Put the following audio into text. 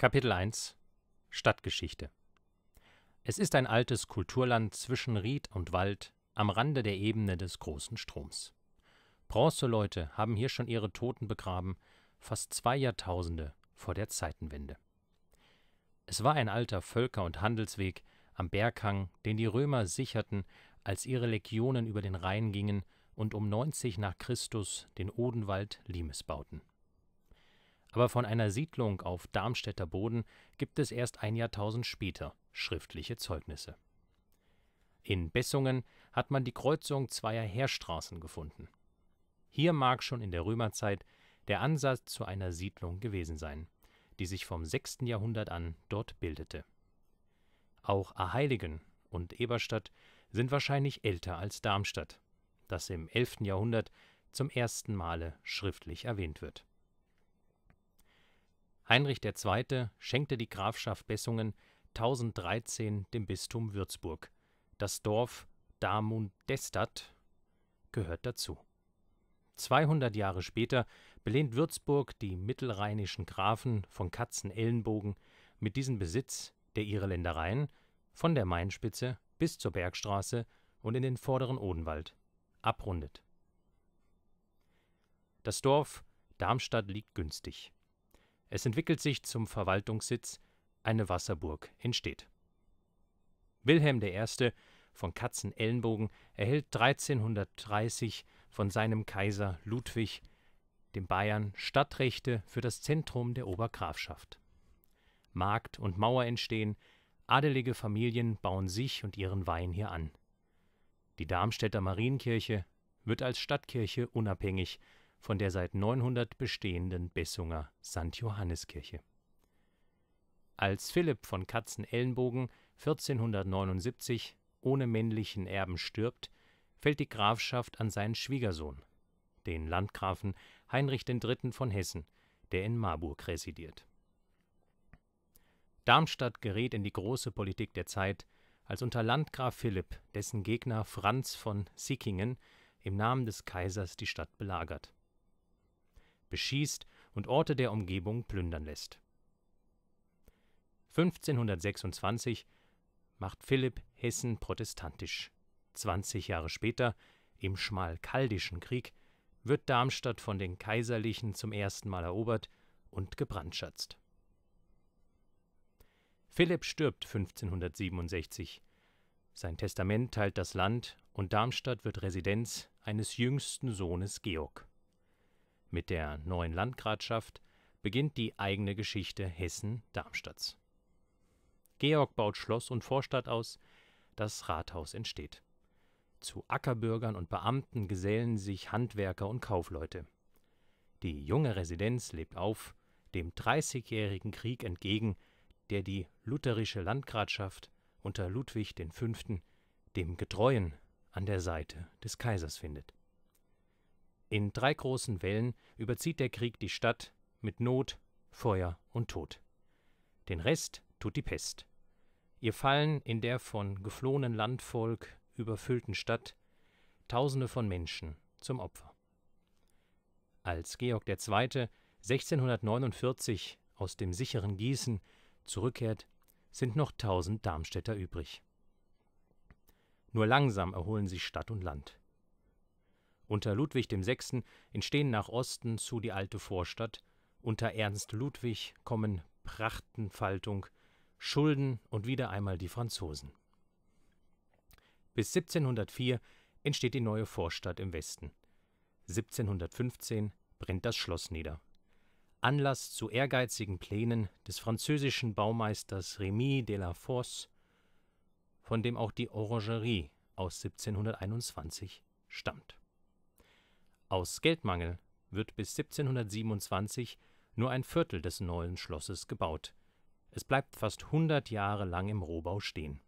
Kapitel 1 Stadtgeschichte Es ist ein altes Kulturland zwischen Ried und Wald am Rande der Ebene des großen Stroms. Bronzeleute haben hier schon ihre Toten begraben, fast zwei Jahrtausende vor der Zeitenwende. Es war ein alter Völker- und Handelsweg am Berghang, den die Römer sicherten, als ihre Legionen über den Rhein gingen und um 90 nach Christus den Odenwald Limes bauten. Aber von einer Siedlung auf Darmstädter Boden gibt es erst ein Jahrtausend später schriftliche Zeugnisse. In Bessungen hat man die Kreuzung zweier Heerstraßen gefunden. Hier mag schon in der Römerzeit der Ansatz zu einer Siedlung gewesen sein, die sich vom 6. Jahrhundert an dort bildete. Auch Aheiligen und Eberstadt sind wahrscheinlich älter als Darmstadt, das im 11. Jahrhundert zum ersten Male schriftlich erwähnt wird Heinrich II. schenkte die Grafschaft Bessungen 1013 dem Bistum Würzburg. Das Dorf Damundestadt gehört dazu. 200 Jahre später belehnt Würzburg die mittelrheinischen Grafen von Katzenellenbogen mit diesem Besitz, der ihre Ländereien von der Mainspitze bis zur Bergstraße und in den vorderen Odenwald abrundet. Das Dorf Darmstadt liegt günstig. Es entwickelt sich zum Verwaltungssitz, eine Wasserburg entsteht. Wilhelm I. von Katzenellenbogen erhält 1330 von seinem Kaiser Ludwig, dem Bayern, Stadtrechte für das Zentrum der Obergrafschaft. Markt und Mauer entstehen, adelige Familien bauen sich und ihren Wein hier an. Die Darmstädter Marienkirche wird als Stadtkirche unabhängig von der seit 900 bestehenden Bessunger St. Johanneskirche. Als Philipp von Katzenelnbogen 1479 ohne männlichen Erben stirbt, fällt die Grafschaft an seinen Schwiegersohn, den Landgrafen Heinrich III. von Hessen, der in Marburg residiert. Darmstadt gerät in die große Politik der Zeit, als unter Landgraf Philipp dessen Gegner Franz von Sickingen im Namen des Kaisers die Stadt belagert beschießt und Orte der Umgebung plündern lässt. 1526 macht Philipp Hessen protestantisch. 20 Jahre später, im Schmalkaldischen Krieg, wird Darmstadt von den Kaiserlichen zum ersten Mal erobert und gebrandschatzt. Philipp stirbt 1567. Sein Testament teilt das Land und Darmstadt wird Residenz eines jüngsten Sohnes Georg. Mit der neuen Landgratschaft beginnt die eigene Geschichte Hessen-Darmstadts. Georg baut Schloss und Vorstadt aus, das Rathaus entsteht. Zu Ackerbürgern und Beamten gesellen sich Handwerker und Kaufleute. Die junge Residenz lebt auf, dem Dreißigjährigen Krieg entgegen, der die lutherische Landgratschaft unter Ludwig V., dem Getreuen, an der Seite des Kaisers findet in drei großen Wellen überzieht der Krieg die Stadt mit Not, Feuer und Tod. Den Rest tut die Pest. Ihr fallen in der von geflohenen Landvolk überfüllten Stadt Tausende von Menschen zum Opfer. Als Georg II. 1649 aus dem sicheren Gießen zurückkehrt, sind noch tausend Darmstädter übrig. Nur langsam erholen sich Stadt und Land. Unter Ludwig VI. entstehen nach Osten zu die alte Vorstadt, unter Ernst Ludwig kommen Prachtenfaltung, Schulden und wieder einmal die Franzosen. Bis 1704 entsteht die neue Vorstadt im Westen. 1715 brennt das Schloss nieder. Anlass zu ehrgeizigen Plänen des französischen Baumeisters Remy de la Force, von dem auch die Orangerie aus 1721 stammt aus Geldmangel wird bis 1727 nur ein Viertel des neuen Schlosses gebaut. Es bleibt fast 100 Jahre lang im Rohbau stehen.